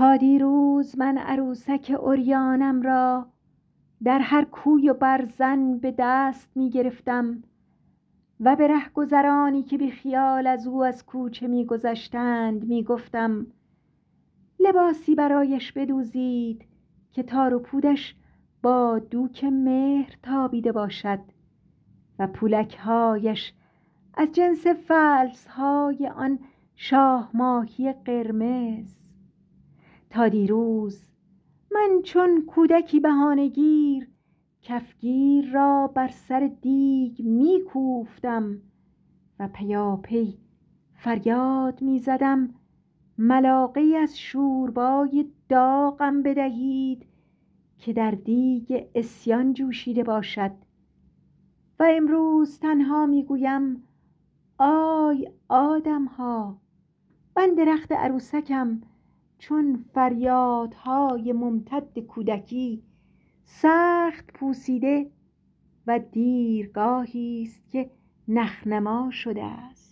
تا دیروز من عروسک اوریانم را در هر کوی و برزن به دست می گرفتم و به رهگذرانی که بی خیال از او از کوچه می گذشتند می گفتم لباسی برایش بدوزید که تار و پودش با دوک مهر تابیده باشد و پولکهایش از جنس فلس های آن شاه ماهی قرمز تا دیروز من چون کودکی بهانهگیر کفگیر را بر سر دیگ میکوفتم و پیاپی فریاد میزدم ملاقه از شوربای داغم بدهید که در دیگ اسیان جوشیده باشد و امروز تنها میگویم آی آدم ها من درخت عروسکم چون فریادهای ممتد کودکی سخت پوسیده و دیرگاهی است که نخنما شده است